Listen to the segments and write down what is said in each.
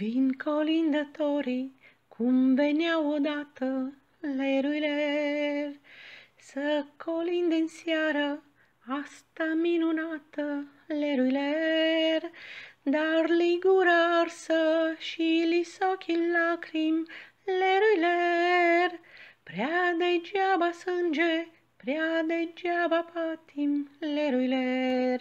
Vin colindătorii, cum veneau odată, leruiler, să colind în seară, asta minunată, leruiler, dar ligura arsă și li ochii lacrim, lacrimi, leruiler, prea degeaba sânge, prea degeaba patim, leruiler,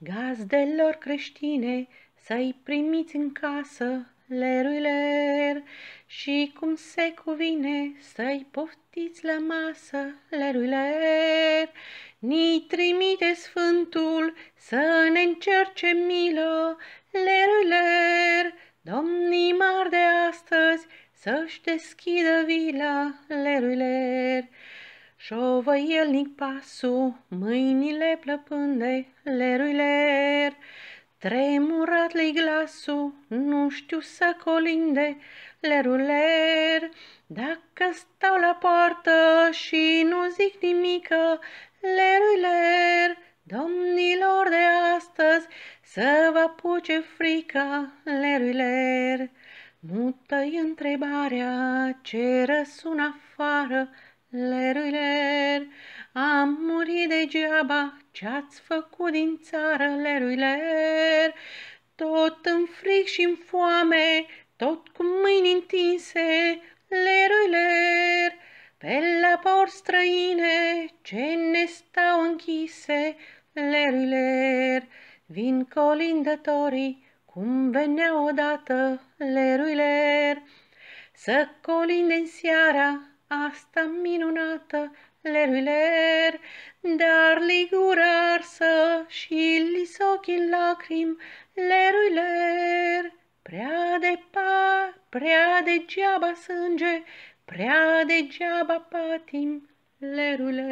gazdelor creștine, să-i primiți în casă, leruiler. și cum se cuvine să-i poftiți la masă, leruiler. Ni trimite Sfântul să ne încerce milă, leruiler. Domnii mari de astăzi să-și deschidă vila, leruiler. ler. Șovă elnic pasul, mâinile plăpânde, leruiler. ler. Tremurat le glasul, nu știu să colinde, leruler, dacă stau la poartă și nu zic nimică, leruler, domnilor de astăzi, să vă puce frica, leruler. Mută-i întrebarea ce răsună afară, leruler, am murit degeaba, ce-ați făcut din țară, leruiler? Tot în fric și în foame, tot cu mâini întinse, leruiler. Pe la por străine, ce ne stau închise, leruiler. Vin colindătorii, cum venea odată, leruiler. Să colinde în seara, asta minunată, leruiler, dar ligurar să și lis ochii lacrimi, leruiler. Prea de pa, prea degeaba sânge, prea degeaba patim, leruiler.